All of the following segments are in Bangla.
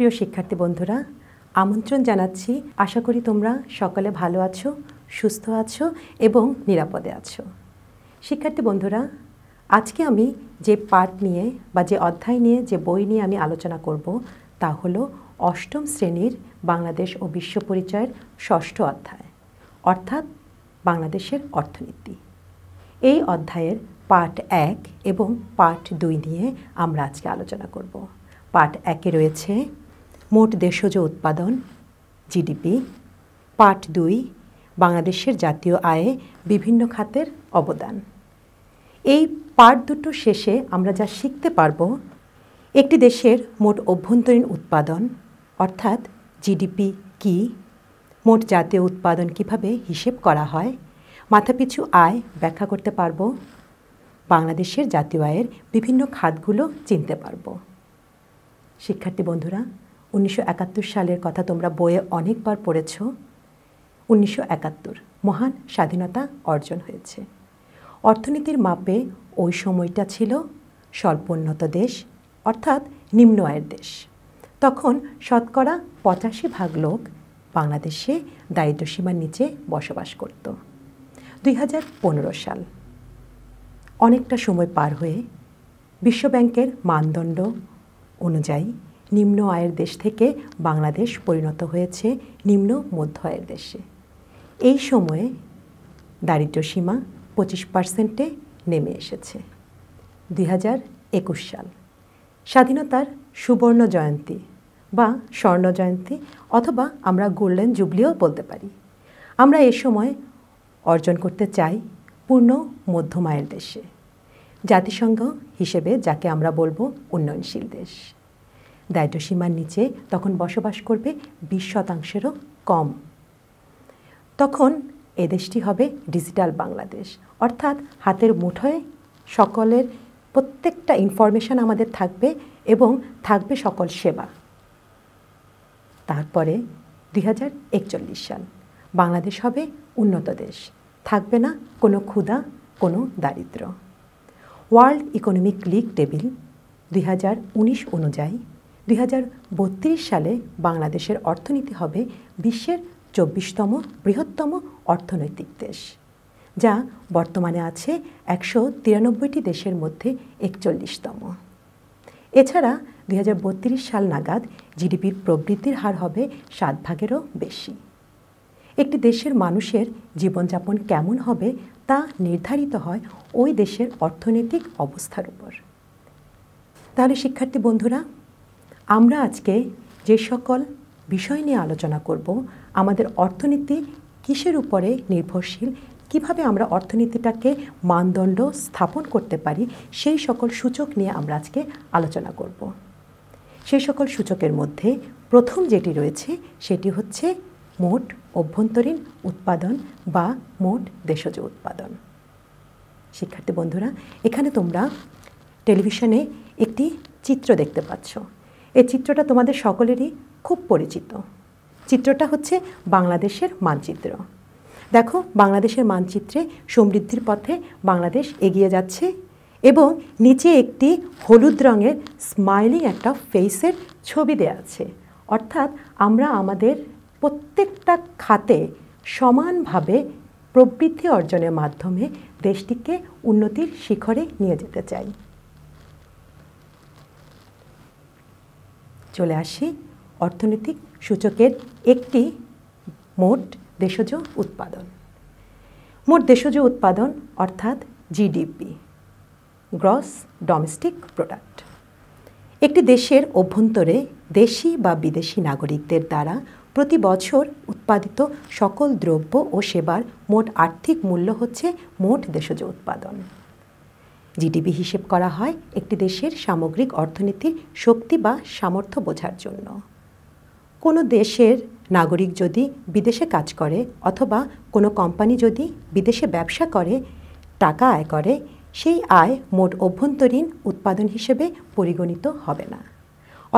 প্রিয় শিক্ষার্থী বন্ধুরা আমন্ত্রণ জানাচ্ছি আশা করি তোমরা সকালে ভালো আছো সুস্থ আছো এবং নিরাপদে আছো শিক্ষার্থী বন্ধুরা আজকে আমি যে পাঠ নিয়ে বা যে অধ্যায় নিয়ে যে বই নিয়ে আমি আলোচনা করব তা হলো অষ্টম শ্রেণীর বাংলাদেশ ও বিশ্ব পরিচয়ের ষষ্ঠ অধ্যায় অর্থাৎ বাংলাদেশের অর্থনীতি এই অধ্যায়ের পার্ট এক এবং পার্ট দুই নিয়ে আমরা আজকে আলোচনা করব পার্ট একে রয়েছে মোট দেশজ উৎপাদন জিডিপি পার্ট দুই বাংলাদেশের জাতীয় আয়ে বিভিন্ন খাতের অবদান এই পার্ট দুটো শেষে আমরা যা শিখতে পারব একটি দেশের মোট অভ্যন্তরীণ উৎপাদন অর্থাৎ জিডিপি কি মোট জাতীয় উৎপাদন কিভাবে হিসেব করা হয় মাথাপিছু আয় ব্যাখ্যা করতে পারব বাংলাদেশের জাতীয় আয়ের বিভিন্ন খাতগুলো চিনতে পারব শিক্ষার্থী বন্ধুরা উনিশশো সালের কথা তোমরা বইয়ে অনেকবার পড়েছ উনিশশো মহান স্বাধীনতা অর্জন হয়েছে অর্থনীতির মাপে ওই সময়টা ছিল স্বল্পোন্নত দেশ অর্থাৎ নিম্ন আয়ের দেশ তখন শতকরা পঁচাশি ভাগ লোক বাংলাদেশে দারিদ্রসীমার নিচে বসবাস করত দুই সাল অনেকটা সময় পার হয়ে বিশ্বব্যাংকের মানদণ্ড অনুযায়ী নিম্ন আয়ের দেশ থেকে বাংলাদেশ পরিণত হয়েছে নিম্ন মধ্য আয়ের দেশে এই সময়ে দারিদ্র সীমা পঁচিশ পার্সেন্টে নেমে এসেছে দুই সাল স্বাধীনতার সুবর্ণ জয়ন্তী বা স্বর্ণ জয়ন্তী অথবা আমরা গোল্ডেন জুবলিও বলতে পারি আমরা এ সময় অর্জন করতে চাই পূর্ণ মধ্যমায়ের দেশে জাতিসংঘ হিসেবে যাকে আমরা বলবো উন্নয়নশীল দেশ দারিদ্রসীমার নিচে তখন বসবাস করবে বিশ শতাংশেরও কম তখন এ দেশটি হবে ডিজিটাল বাংলাদেশ অর্থাৎ হাতের মুঠোয় সকলের প্রত্যেকটা ইনফরমেশান আমাদের থাকবে এবং থাকবে সকল সেবা তারপরে দুই সাল বাংলাদেশ হবে উন্নত দেশ থাকবে না কোনো ক্ষুধা কোনো দারিদ্র ওয়ার্ল্ড ইকোনমিক লিগ টেবিল দুই অনুযায়ী দুই সালে বাংলাদেশের অর্থনীতি হবে বিশ্বের চব্বিশতম বৃহত্তম অর্থনৈতিক দেশ যা বর্তমানে আছে একশো তিরানব্বইটি দেশের মধ্যে একচল্লিশতম এছাড়া দুই সাল নাগাদ জিডিপির প্রবৃদ্ধির হার হবে সাত ভাগেরও বেশি একটি দেশের মানুষের জীবনযাপন কেমন হবে তা নির্ধারিত হয় ওই দেশের অর্থনৈতিক অবস্থার উপর তাহলে শিক্ষার্থী বন্ধুরা আমরা আজকে যে সকল বিষয় নিয়ে আলোচনা করব আমাদের অর্থনীতি কিসের উপরে নির্ভরশীল কিভাবে আমরা অর্থনীতিটাকে মানদণ্ড স্থাপন করতে পারি সেই সকল সূচক নিয়ে আমরা আজকে আলোচনা করব সেই সকল সূচকের মধ্যে প্রথম যেটি রয়েছে সেটি হচ্ছে মোট অভ্যন্তরীণ উৎপাদন বা মোট দেশজ উৎপাদন শিক্ষার্থী বন্ধুরা এখানে তোমরা টেলিভিশনে একটি চিত্র দেখতে পাচ্ছ এই চিত্রটা তোমাদের সকলেরই খুব পরিচিত চিত্রটা হচ্ছে বাংলাদেশের মানচিত্র দেখো বাংলাদেশের মানচিত্রে সমৃদ্ধির পথে বাংলাদেশ এগিয়ে যাচ্ছে এবং নিচে একটি হলুদ রঙের স্মাইলিং একটা ফেসের ছবি দেয়া আছে অর্থাৎ আমরা আমাদের প্রত্যেকটা খাতে সমানভাবে প্রবৃদ্ধি অর্জনের মাধ্যমে দেশটিকে উন্নতির শিখরে নিয়ে যেতে চাই চলে আসি অর্থনৈতিক সূচকের একটি মোট দেশজ উৎপাদন মোট দেশজ উৎপাদন অর্থাৎ জিডিপি গ্রস ডোমেস্টিক প্রোডাক্ট একটি দেশের অভ্যন্তরে দেশি বা বিদেশি নাগরিকদের দ্বারা প্রতি বছর উৎপাদিত সকল দ্রব্য ও সেবার মোট আর্থিক মূল্য হচ্ছে মোট দেশজ উৎপাদন জিডিপি হিসেব করা হয় একটি দেশের সামগ্রিক অর্থনীতির শক্তি বা সামর্থ্য বোঝার জন্য কোনো দেশের নাগরিক যদি বিদেশে কাজ করে অথবা কোনো কোম্পানি যদি বিদেশে ব্যবসা করে টাকা আয় করে সেই আয় মোট অভ্যন্তরীণ উৎপাদন হিসেবে পরিগণিত হবে না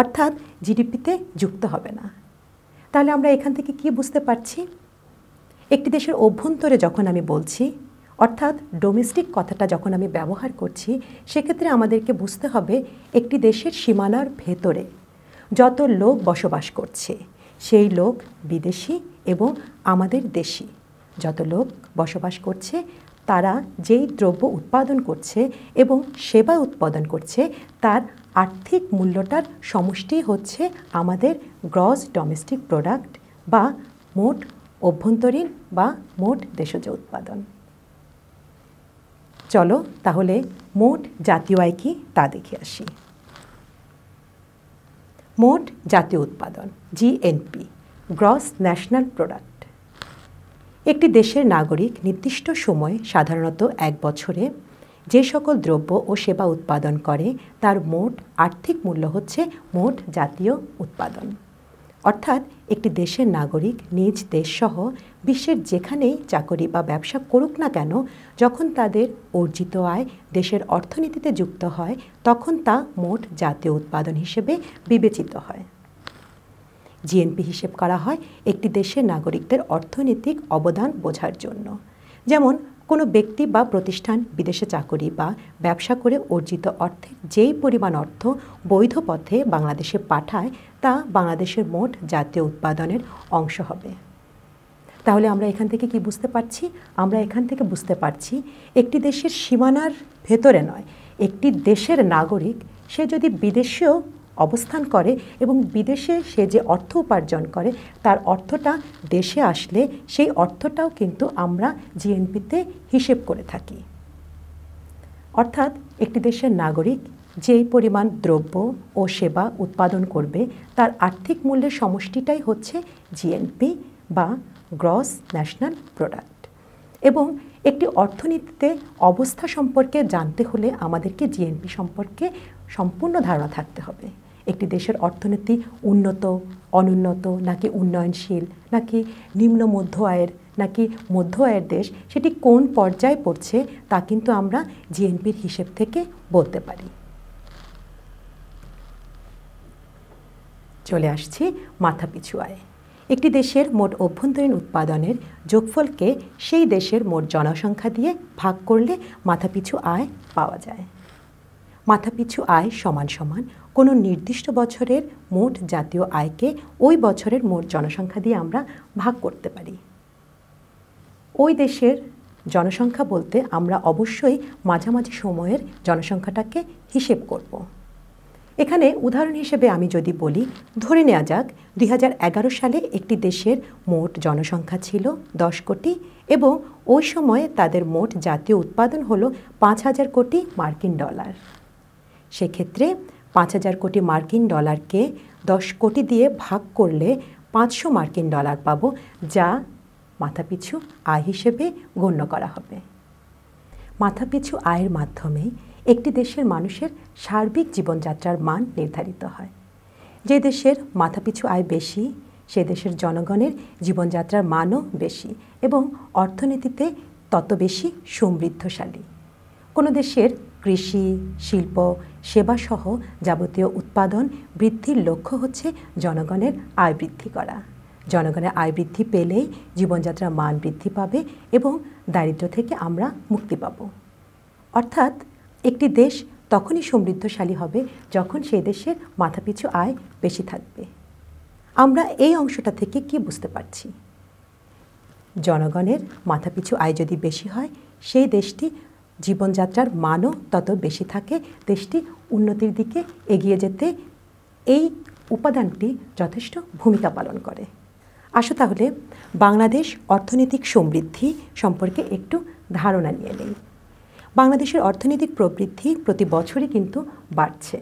অর্থাৎ জিডিপিতে যুক্ত হবে না তাহলে আমরা এখান থেকে কি বুঝতে পারছি একটি দেশের অভ্যন্তরে যখন আমি বলছি অর্থাৎ ডোমেস্টিক কথাটা যখন আমি ব্যবহার করছি সেক্ষেত্রে আমাদেরকে বুঝতে হবে একটি দেশের সীমানার ভেতরে যত লোক বসবাস করছে সেই লোক বিদেশি এবং আমাদের দেশি যত লোক বসবাস করছে তারা যেই দ্রব্য উৎপাদন করছে এবং সেবা উৎপাদন করছে তার আর্থিক মূল্যটার সমষ্টি হচ্ছে আমাদের গ্রস ডোমেস্টিক প্রোডাক্ট বা মোট অভ্যন্তরীণ বা মোট দেশজ উৎপাদন চলো তাহলে মোট জাতীয় আয় কি তা দেখে আসি মোট জাতীয় উৎপাদন জিএনপি গ্রস ন্যাশনাল প্রোডাক্ট একটি দেশের নাগরিক নির্দিষ্ট সময়ে সাধারণত এক বছরে যে সকল দ্রব্য ও সেবা উৎপাদন করে তার মোট আর্থিক মূল্য হচ্ছে মোট জাতীয় উৎপাদন অর্থাৎ একটি দেশের নাগরিক নিজ দেশসহ বিশ্বের যেখানেই চাকরি বা ব্যবসা করুক না কেন যখন তাদের অর্জিত আয় দেশের অর্থনীতিতে যুক্ত হয় তখন তা মোট জাতীয় উৎপাদন হিসেবে বিবেচিত হয় জিএনপি হিসেব করা হয় একটি দেশের নাগরিকদের অর্থনৈতিক অবদান বোঝার জন্য যেমন কোনো ব্যক্তি বা প্রতিষ্ঠান বিদেশে চাকরি বা ব্যবসা করে অর্জিত অর্থের যেই পরিমাণ অর্থ বৈধ পথে বাংলাদেশে পাঠায় তা বাংলাদেশের মোট জাতীয় উৎপাদনের অংশ হবে তাহলে আমরা এখান থেকে কি বুঝতে পারছি আমরা এখান থেকে বুঝতে পারছি একটি দেশের সীমানার ভেতরে নয় একটি দেশের নাগরিক সে যদি বিদেশেও অবস্থান করে এবং বিদেশে সে যে অর্থ উপার্জন করে তার অর্থটা দেশে আসলে সেই অর্থটাও কিন্তু আমরা জিএনপিতে হিসেব করে থাকি অর্থাৎ একটি দেশের নাগরিক যেই পরিমাণ দ্রব্য ও সেবা উৎপাদন করবে তার আর্থিক মূল্যের সমষ্টিটাই হচ্ছে জিএনপি বা গ্রস ন্যাশনাল প্রোডাক্ট এবং একটি অর্থনীতিতে অবস্থা সম্পর্কে জানতে হলে আমাদেরকে জিএনপি সম্পর্কে সম্পূর্ণ ধারণা থাকতে হবে একটি দেশের অর্থনীতি উন্নত অনুন্নত নাকি উন্নয়নশীল নাকি নিম্ন মধ্য আয়ের নাকি মধ্য আয়ের দেশ সেটি কোন পর্যায়ে পড়ছে তা কিন্তু আমরা জিএনপির হিসেব থেকে বলতে পারি চলে আসছি মাথাপিছু আয় একটি দেশের মোট অভ্যন্তরীণ উৎপাদনের যোগফলকে সেই দেশের মোট জনসংখ্যা দিয়ে ভাগ করলে মাথাপিছু আয় পাওয়া যায় মাথাপিছু আয় সমান সমান কোনো নির্দিষ্ট বছরের মোট জাতীয় আয়কে ওই বছরের মোট জনসংখ্যা দিয়ে আমরা ভাগ করতে পারি ওই দেশের জনসংখ্যা বলতে আমরা অবশ্যই মাঝামাঝি সময়ের জনসংখ্যাটাকে হিসেব করব এখানে উদাহরণ হিসেবে আমি যদি বলি ধরে নেওয়া যাক দুই সালে একটি দেশের মোট জনসংখ্যা ছিল দশ কোটি এবং ওই সময়ে তাদের মোট জাতীয় উৎপাদন হলো পাঁচ হাজার কোটি মার্কিন ডলার সেক্ষেত্রে পাঁচ হাজার কোটি মার্কিন ডলারকে দশ কোটি দিয়ে ভাগ করলে পাঁচশো মার্কিন ডলার পাবো যা মাথাপিছু আয় হিসেবে গণ্য করা হবে মাথাপিছু আয়ের মাধ্যমে একটি দেশের মানুষের সার্বিক জীবনযাত্রার মান নির্ধারিত হয় যে দেশের মাথাপিছু আয় বেশি সে দেশের জনগণের জীবনযাত্রার মানও বেশি এবং অর্থনীতিতে তত বেশি সমৃদ্ধশালী কোনো দেশের কৃষি শিল্প সেবাসহ যাবতীয় উৎপাদন বৃদ্ধির লক্ষ্য হচ্ছে জনগণের আয় বৃদ্ধি করা জনগণের আয় বৃদ্ধি পেলেই জীবনযাত্রার মান বৃদ্ধি পাবে এবং দারিদ্র থেকে আমরা মুক্তি পাব অর্থাৎ একটি দেশ তখনই সমৃদ্ধশালী হবে যখন সেই দেশের মাথাপিছু আয় বেশি থাকবে আমরা এই অংশটা থেকে কি বুঝতে পারছি জনগণের মাথাপিছু আয় যদি বেশি হয় সেই দেশটি জীবনযাত্রার মানও তত বেশি থাকে দেশটি উন্নতির দিকে এগিয়ে যেতে এই উপাদানটি যথেষ্ট ভূমিকা পালন করে আসো তাহলে বাংলাদেশ অর্থনৈতিক সমৃদ্ধি সম্পর্কে একটু ধারণা নিয়ে নেই বাংলাদেশের অর্থনৈতিক প্রবৃদ্ধি প্রতি বছরই কিন্তু বাড়ছে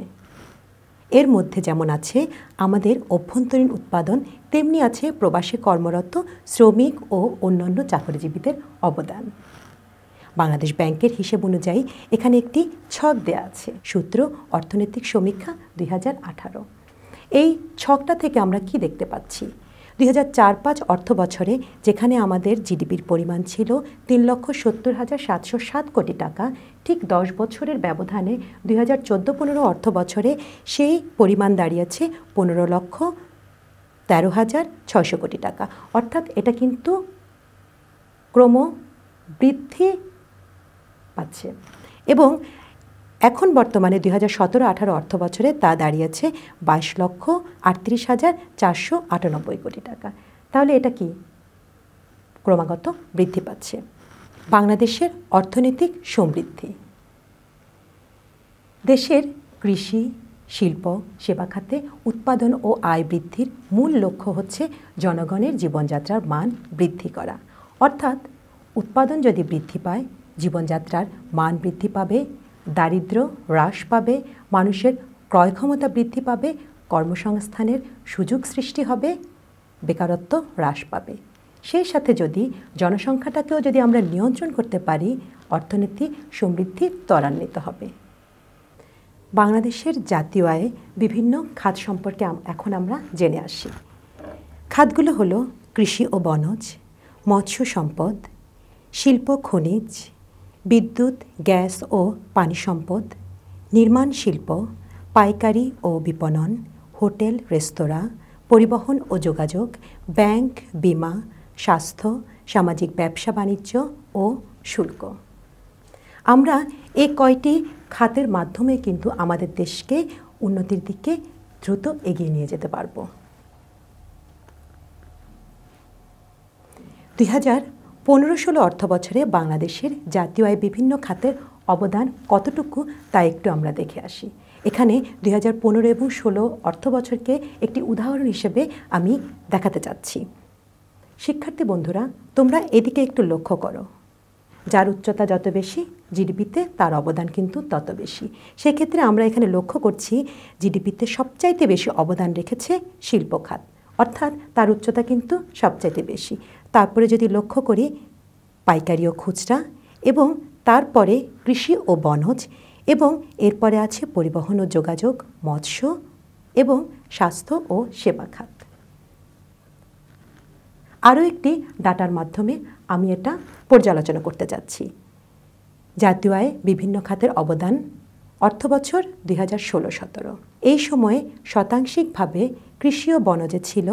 এর মধ্যে যেমন আছে আমাদের অভ্যন্তরীণ উৎপাদন তেমনি আছে প্রবাসী কর্মরত শ্রমিক ও অন্যান্য চাকরিজীবীদের অবদান বাংলাদেশ ব্যাংকের হিসেব অনুযায়ী এখানে একটি ছক দেয়া আছে সূত্র অর্থনৈতিক সমীক্ষা দুই এই ছকটা থেকে আমরা কি দেখতে পাচ্ছি দুই হাজার চার পাঁচ অর্থ বছরে যেখানে আমাদের জিডিপির পরিমাণ ছিল তিন লক্ষ সত্তর হাজার সাতশো সাত কোটি টাকা ঠিক দশ বছরের ব্যবধানে দুই হাজার চোদ্দো পনেরো অর্থ বছরে সেই পরিমাণ দাঁড়িয়েছে পনেরো লক্ষ তেরো হাজার ছয়শো কোটি টাকা অর্থাৎ এটা কিন্তু ক্রম বৃদ্ধি পাচ্ছে এবং এখন বর্তমানে দুই হাজার সতেরো আঠারো অর্থ বছরে তা দাঁড়িয়েছে বাইশ লক্ষ আটত্রিশ হাজার চারশো আটানব্বই কোটি টাকা তাহলে এটা কি ক্রমাগত বৃদ্ধি পাচ্ছে বাংলাদেশের অর্থনৈতিক সমৃদ্ধি দেশের কৃষি শিল্প সেবা খাতে উৎপাদন ও আয় বৃদ্ধির মূল লক্ষ্য হচ্ছে জনগণের জীবনযাত্রার মান বৃদ্ধি করা অর্থাৎ উৎপাদন যদি বৃদ্ধি পায় জীবনযাত্রার মান বৃদ্ধি পাবে দারিদ্র হ্রাস পাবে মানুষের ক্রয় ক্ষমতা বৃদ্ধি পাবে কর্মসংস্থানের সুযোগ সৃষ্টি হবে বেকারত্ব হ্রাস পাবে সেই সাথে যদি জনসংখ্যাটাকেও যদি আমরা নিয়ন্ত্রণ করতে পারি অর্থনীতি সমৃদ্ধি ত্বরান্বিত হবে বাংলাদেশের জাতীয় আয়ে বিভিন্ন খাত সম্পর্কে এখন আমরা জেনে আসি খাতগুলো হলো কৃষি ও বনজ মৎস্য সম্পদ শিল্প খনিজ বিদ্যুৎ গ্যাস ও পানি সম্পদ নির্মাণ শিল্প পাইকারি ও বিপণন হোটেল রেস্তোরাঁ পরিবহন ও যোগাযোগ ব্যাংক বিমা স্বাস্থ্য সামাজিক ব্যবসা বাণিজ্য ও শুল্ক আমরা এ কয়টি খাতের মাধ্যমে কিন্তু আমাদের দেশকে উন্নতির দিকে দ্রুত এগিয়ে নিয়ে যেতে পারব দুই পনেরো ষোলো অর্থ বছরে বাংলাদেশের জাতীয় আয় বিভিন্ন খাতের অবদান কতটুকু তা একটু আমরা দেখে আসি এখানে দুই হাজার পনেরো এবং ষোলো অর্থ বছরকে একটি উদাহরণ হিসেবে আমি দেখাতে চাচ্ছি শিক্ষার্থী বন্ধুরা তোমরা এদিকে একটু লক্ষ্য করো যার উচ্চতা যত বেশি জিডিপিতে তার অবদান কিন্তু তত বেশি সেক্ষেত্রে আমরা এখানে লক্ষ্য করছি জিডিপিতে সবচাইতে বেশি অবদান রেখেছে শিল্প খাত অর্থাৎ তার উচ্চতা কিন্তু সবচাইতে বেশি তারপরে যদি লক্ষ্য করি পাইকারি ও খুচরা এবং তারপরে কৃষি ও বনজ এবং এরপরে আছে পরিবহন ও যোগাযোগ মৎস্য এবং স্বাস্থ্য ও সেবা খাত আরও একটি ডাটার মাধ্যমে আমি এটা পর্যালোচনা করতে যাচ্ছি জাতীয় আয়ে বিভিন্ন খাতের অবদান অর্থ বছর দুই হাজার ষোলো সতেরো এই সময়ে শতাংশিকভাবে কৃষি ও বনজে ছিল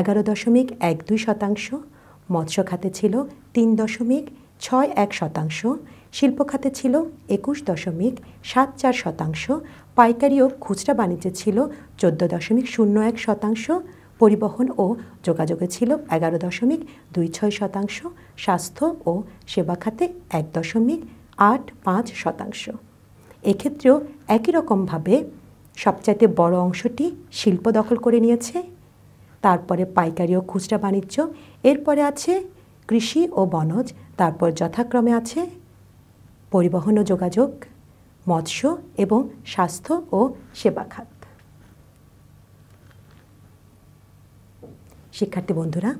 এগারো দশমিক এক দুই শতাংশ মৎস্য খাতে ছিল তিন দশমিক ছয় এক শতাংশ শিল্প খাতে ছিল একুশ দশমিক সাত চার শতাংশ পাইকারি ও খুচরা বাণিজ্যে ছিল চোদ্দ দশমিক শূন্য এক শতাংশ পরিবহন ও যোগাযোগে ছিল এগারো দশমিক দুই ছয় শতাংশ স্বাস্থ্য ও সেবা খাতে এক দশমিক আট পাঁচ শতাংশ এক্ষেত্রেও একই রকমভাবে সবচাইতে বড় অংশটি শিল্প দখল করে নিয়েছে তারপরে পাইকারি ও খুচরা বাণিজ্য এরপরে আছে কৃষি ও বনজ তারপর যথাক্রমে আছে পরিবহন ও যোগাযোগ মৎস্য এবং স্বাস্থ্য ও সেবা খাত শিক্ষার্থী বন্ধুরা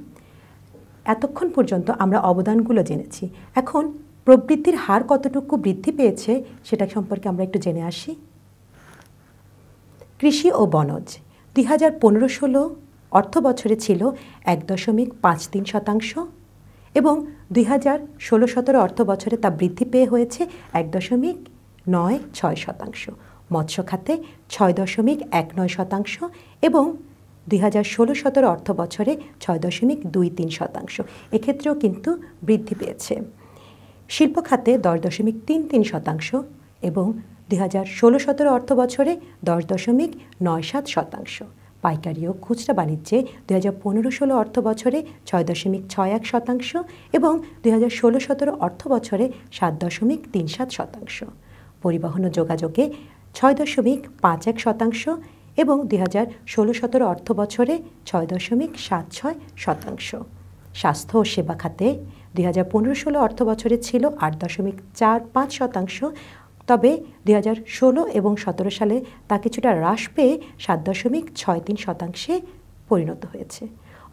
এতক্ষণ পর্যন্ত আমরা অবদানগুলো জেনেছি এখন প্রবৃদ্ধির হার কতটুকু বৃদ্ধি পেয়েছে সেটা সম্পর্কে আমরা একটু জেনে আসি কৃষি ও বনজ দুই হাজার পনেরো ষোলো অর্থ বছরে ছিল এক দশমিক পাঁচ তিন শতাংশ এবং দুই হাজার ষোলো সতেরো অর্থ বছরে তা বৃদ্ধি পেয়ে হয়েছে এক দশমিক নয় ছয় শতাংশ মৎস্য খাতে ছয় দশমিক এক নয় শতাংশ এবং দুই হাজার ষোলো সতেরো অর্থ বছরে ছয় দশমিক দুই তিন শতাংশ এক্ষেত্রেও কিন্তু বৃদ্ধি পেয়েছে শিল্প খাতে দশ দশমিক তিন তিন শতাংশ এবং দুই হাজার ষোলো সতেরো অর্থ বছরে দশ দশমিক নয় সাত শতাংশ পাইকারি ও খুচরা বাণিজ্যে দুই হাজার পনেরো ষোলো অর্থ বছরে ছয় দশমিক ছয় এক শতাংশ এবং দুই হাজার ষোলো সতেরো অর্থ বছরে সাত দশমিক তিন সাত শতাংশ পরিবহন ও যোগাযোগে ছয় দশমিক পাঁচ এক শতাংশ এবং দুই হাজার ষোলো সতেরো অর্থ বছরে ছয় দশমিক সাত ছয় শতাংশ স্বাস্থ্য ও সেবা খাতে দুই হাজার পনেরো ষোলো অর্থ বছরে ছিল আট দশমিক চার পাঁচ শতাংশ তবে দুই হাজার ষোলো এবং সতেরো সালে তা কিছুটা হ্রাস পেয়ে সাত দশমিক ছয় তিন শতাংশে পরিণত হয়েছে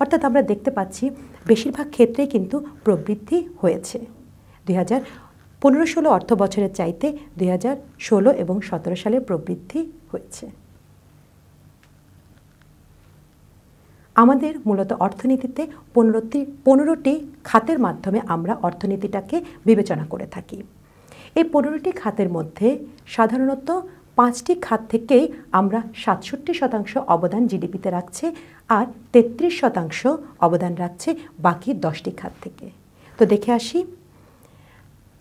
অর্থাৎ আমরা দেখতে পাচ্ছি বেশিরভাগ ক্ষেত্রে কিন্তু প্রবৃদ্ধি হয়েছে দুই হাজার পনেরো ষোলো অর্থ বছরের চাইতে দুই হাজার ষোলো এবং সতেরো সালে প্রবৃদ্ধি হয়েছে আমাদের মূলত অর্থনীতিতে পনেরোটি পনেরোটি খাতের মাধ্যমে আমরা অর্থনীতিটাকে বিবেচনা করে থাকি এই পনেরোটি খাতের মধ্যে সাধারণত পাঁচটি খাত থেকেই আমরা সাতষট্টি শতাংশ অবদান জিডিপিতে রাখছে আর তেত্রিশ শতাংশ অবদান রাখছে বাকি দশটি খাত থেকে তো দেখে আসি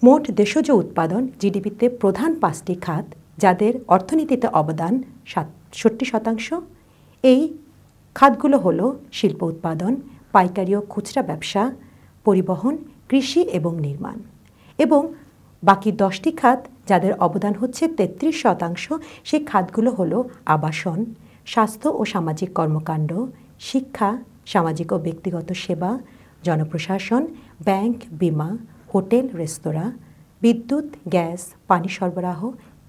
মোট দেশজ উৎপাদন জিডিপিতে প্রধান পাঁচটি খাত যাদের অর্থনীতিতে অবদান সাতষট্টি শতাংশ এই খাতগুলো হলো শিল্প উৎপাদন পাইকারি ও খুচরা ব্যবসা পরিবহন কৃষি এবং নির্মাণ এবং বাকি দশটি খাত যাদের অবদান হচ্ছে তেত্রিশ শতাংশ সেই খাতগুলো হলো আবাসন স্বাস্থ্য ও সামাজিক কর্মকাণ্ড শিক্ষা সামাজিক ও ব্যক্তিগত সেবা জনপ্রশাসন ব্যাংক বিমা হোটেল রেস্তোরাঁ বিদ্যুৎ গ্যাস পানি সরবরাহ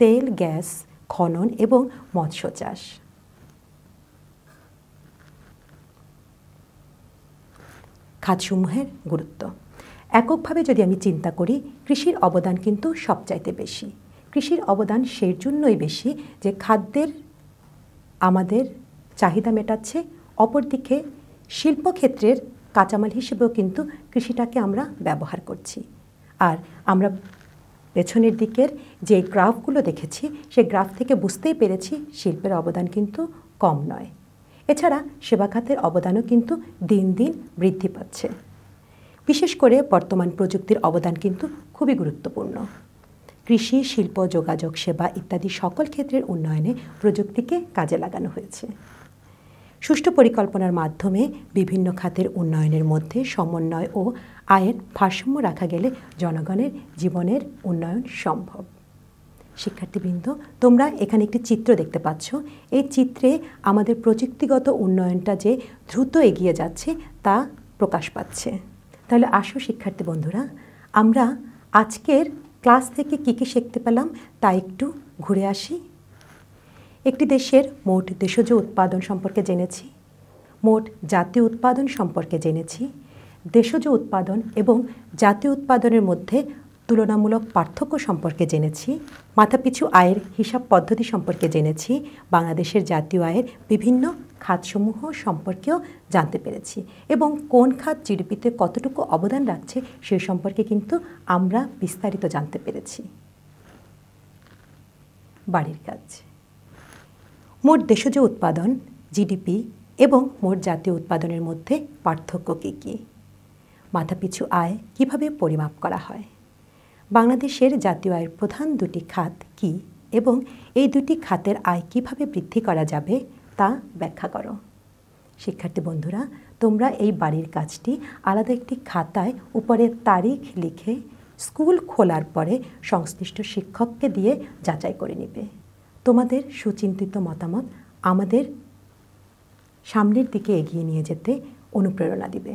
তেল গ্যাস খনন এবং মৎস্য চাষ খাতসমূহের গুরুত্ব এককভাবে যদি আমি চিন্তা করি কৃষির অবদান কিন্তু সবচাইতে বেশি কৃষির অবদান সেই জন্যই বেশি যে খাদ্যের আমাদের চাহিদা মেটাচ্ছে অপরদিকে শিল্পক্ষেত্রের কাঁচামাল হিসেবেও কিন্তু কৃষিটাকে আমরা ব্যবহার করছি আর আমরা পেছনের দিকের যে গ্রাফগুলো দেখেছি সে গ্রাফ থেকে বুঝতেই পেরেছি শিল্পের অবদান কিন্তু কম নয় এছাড়া সেবা খাতের অবদানও কিন্তু দিন দিন বৃদ্ধি পাচ্ছে বিশেষ করে বর্তমান প্রযুক্তির অবদান কিন্তু খুবই গুরুত্বপূর্ণ কৃষি শিল্প যোগাযোগ সেবা ইত্যাদি সকল ক্ষেত্রের উন্নয়নে প্রযুক্তিকে কাজে লাগানো হয়েছে সুষ্ঠু পরিকল্পনার মাধ্যমে বিভিন্ন খাতের উন্নয়নের মধ্যে সমন্বয় ও আয়ের ভারসাম্য রাখা গেলে জনগণের জীবনের উন্নয়ন সম্ভব শিক্ষার্থীবৃন্দ তোমরা এখানে একটি চিত্র দেখতে পাচ্ছ এই চিত্রে আমাদের প্রযুক্তিগত উন্নয়নটা যে দ্রুত এগিয়ে যাচ্ছে তা প্রকাশ পাচ্ছে তাহলে আসো শিক্ষার্থী বন্ধুরা আমরা আজকের ক্লাস থেকে কী কী শিখতে পেলাম তা একটু ঘুরে আসি একটি দেশের মোট দেশজ উৎপাদন সম্পর্কে জেনেছি মোট জাতীয় উৎপাদন সম্পর্কে জেনেছি দেশজ উৎপাদন এবং জাতীয় উৎপাদনের মধ্যে তুলনামূলক পার্থক্য সম্পর্কে জেনেছি মাথাপিছু আয়ের হিসাব পদ্ধতি সম্পর্কে জেনেছি বাংলাদেশের জাতীয় আয়ের বিভিন্ন খাতসমূহ সম্পর্কেও জানতে পেরেছি এবং কোন খাত জিডিপিতে কতটুকু অবদান রাখছে সে সম্পর্কে কিন্তু আমরা বিস্তারিত জানতে পেরেছি বাড়ির কাজ মোট দেশজ উৎপাদন জিডিপি এবং মোট জাতীয় উৎপাদনের মধ্যে পার্থক্য কী কী মাথাপিছু আয় কিভাবে পরিমাপ করা হয় বাংলাদেশের জাতীয় আয়ের প্রধান দুটি খাত কি এবং এই দুটি খাতের আয় কিভাবে বৃদ্ধি করা যাবে তা ব্যাখ্যা করো শিক্ষার্থী বন্ধুরা তোমরা এই বাড়ির কাজটি আলাদা একটি খাতায় উপরে তারিখ লিখে স্কুল খোলার পরে সংশ্লিষ্ট শিক্ষককে দিয়ে যাচাই করে নেবে তোমাদের সুচিন্তিত মতামত আমাদের সামনের দিকে এগিয়ে নিয়ে যেতে অনুপ্রেরণা দিবে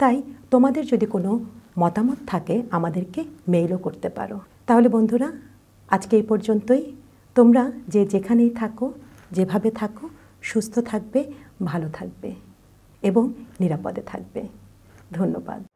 তাই তোমাদের যদি কোনো মতামত থাকে আমাদেরকে মেইলও করতে পারো তাহলে বন্ধুরা আজকে এই পর্যন্তই তোমরা যে যেখানেই থাকো যেভাবে থাকো সুস্থ থাকবে ভালো থাকবে এবং নিরাপদে থাকবে ধন্যবাদ